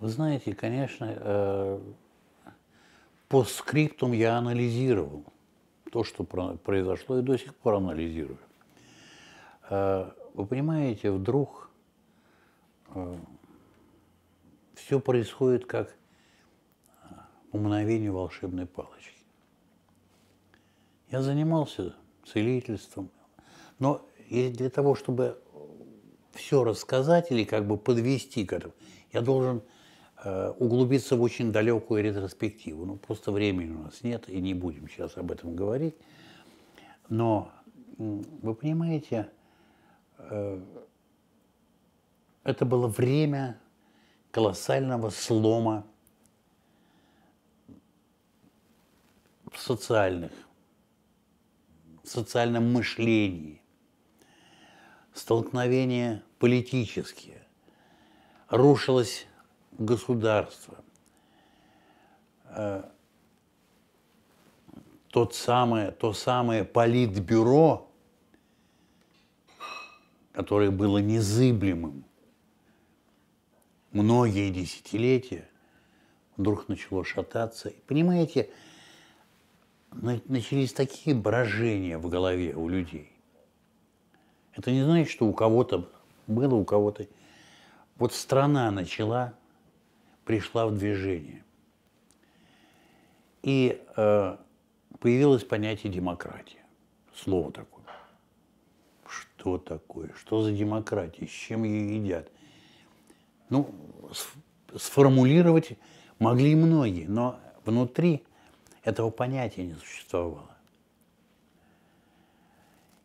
Вы знаете, конечно, э, по скриптам я анализировал то, что произошло, и до сих пор анализирую. Э, вы понимаете, вдруг э, все происходит как по мгновению волшебной палочки. Я занимался целительством, но для того, чтобы все рассказать или как бы подвести к этому, я должен Э, углубиться в очень далекую ретроспективу. Ну, просто времени у нас нет, и не будем сейчас об этом говорить. Но, вы понимаете, э, это было время колоссального слома в социальных, в социальном мышлении, столкновения политические. Рушилась государства. Э, тот самое, то самое политбюро, которое было незыблемым многие десятилетия, вдруг начало шататься. понимаете, начались такие брожения в голове у людей. Это не значит, что у кого-то было, у кого-то... Вот страна начала пришла в движение. И э, появилось понятие демократия. Слово такое. Что такое? Что за демократия? С чем ее едят? Ну, сформулировать могли многие, но внутри этого понятия не существовало.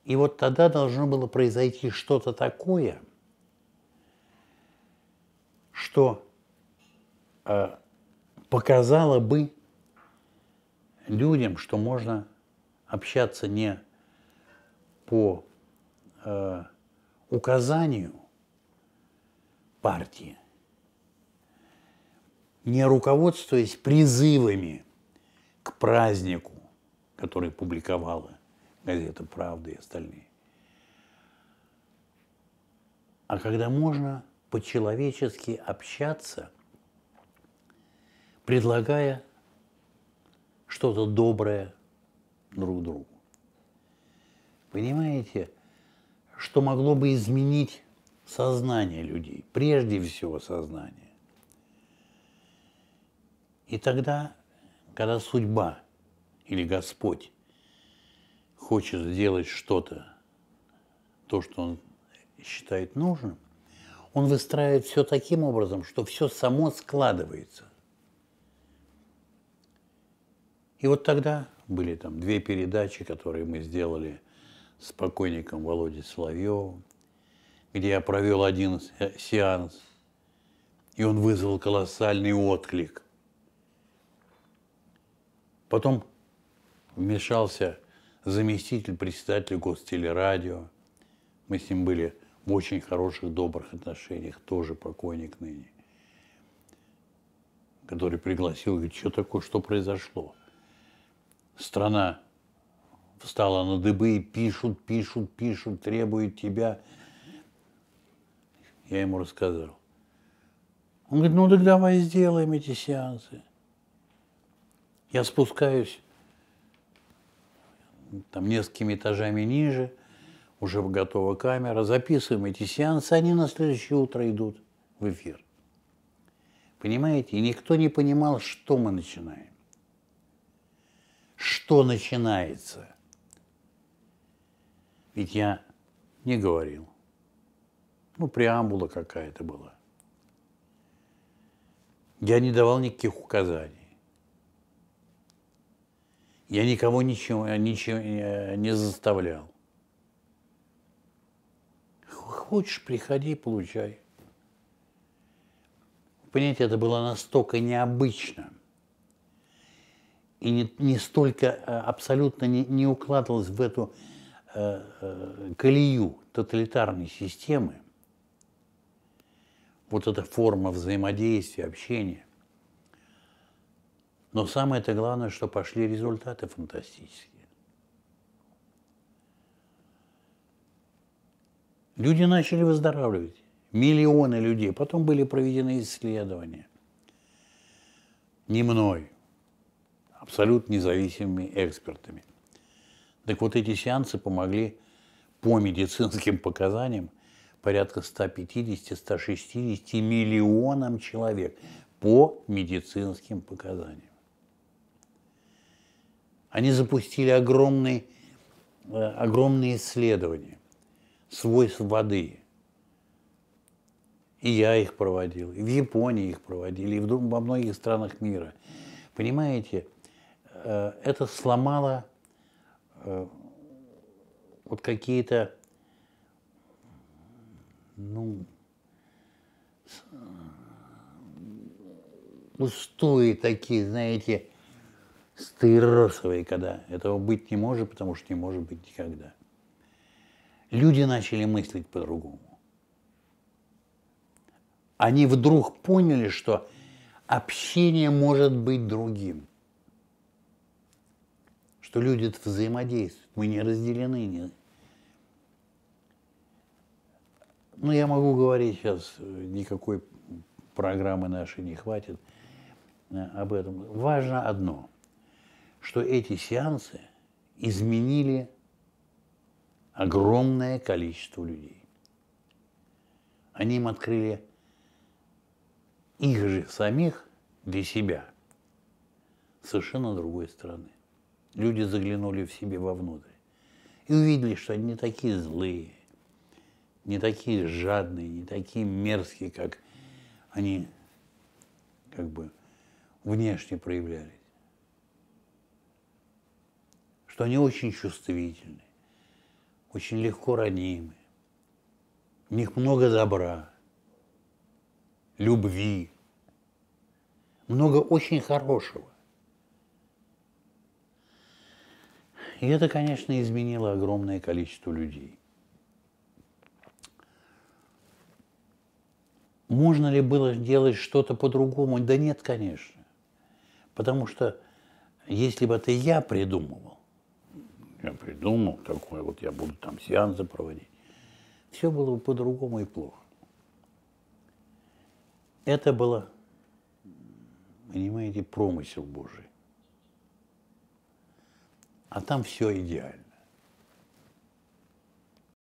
И вот тогда должно было произойти что-то такое, что Э, показала бы людям, что можно общаться не по э, указанию партии, не руководствуясь призывами к празднику, который публиковала газета «Правда» и остальные, а когда можно по-человечески общаться предлагая что-то доброе друг другу. Понимаете, что могло бы изменить сознание людей, прежде всего сознание. И тогда, когда судьба или Господь хочет сделать что-то, то, что он считает нужным, он выстраивает все таким образом, что все само складывается. И вот тогда были там две передачи, которые мы сделали с покойником Володей Соловьевым, где я провел один э, сеанс, и он вызвал колоссальный отклик. Потом вмешался заместитель председателя Гостелерадио. Мы с ним были в очень хороших, добрых отношениях, тоже покойник ныне, который пригласил, говорит, что такое, что произошло – страна встала на дыбы, и пишут, пишут, пишут, требуют тебя. Я ему рассказывал. Он говорит, ну так давай сделаем эти сеансы. Я спускаюсь там несколькими этажами ниже, уже готова камера, записываем эти сеансы, они на следующее утро идут в эфир. Понимаете? И никто не понимал, что мы начинаем что начинается. Ведь я не говорил. Ну, преамбула какая-то была. Я не давал никаких указаний. Я никого ничего, ничего э, не заставлял. Хочешь, приходи, получай. Понимаете, это было настолько необычно, и не, не столько э, абсолютно не, не укладывалось в эту э, э, колею тоталитарной системы, вот эта форма взаимодействия, общения. Но самое-то главное, что пошли результаты фантастические. Люди начали выздоравливать. Миллионы людей. Потом были проведены исследования. Не мной – абсолютно независимыми экспертами. Так вот, эти сеансы помогли по медицинским показаниям порядка 150-160 миллионам человек по медицинским показаниям. Они запустили огромные, э, огромные исследования свойств воды. И я их проводил, и в Японии их проводили, и в во многих странах мира. Понимаете, Э, это сломало э, вот какие-то, ну, э, устои ну, такие, знаете, стыросовые, когда этого быть не может, потому что не может быть никогда. Люди начали мыслить по-другому. Они вдруг поняли, что общение может быть другим – что люди взаимодействуют, мы не разделены. Не... Ну, я могу говорить сейчас, э, никакой программы нашей не хватит э, об этом. Важно одно, что эти сеансы изменили огромное количество людей. Они им открыли их же самих для себя совершенно другой стороны люди заглянули в себе вовнутрь и увидели, что они не такие злые, не такие жадные, не такие мерзкие, как они как бы внешне проявлялись. Что они очень чувствительны, очень легко ранимы, у них много добра, любви, много очень хорошего. И это, конечно, изменило огромное количество людей. Можно ли было делать что-то по-другому? Да нет, конечно. Потому что если бы это я придумывал, я придумал такое, вот я буду там сеансы проводить, все было бы по-другому и плохо. Это было, понимаете, промысел Божий а там все идеально.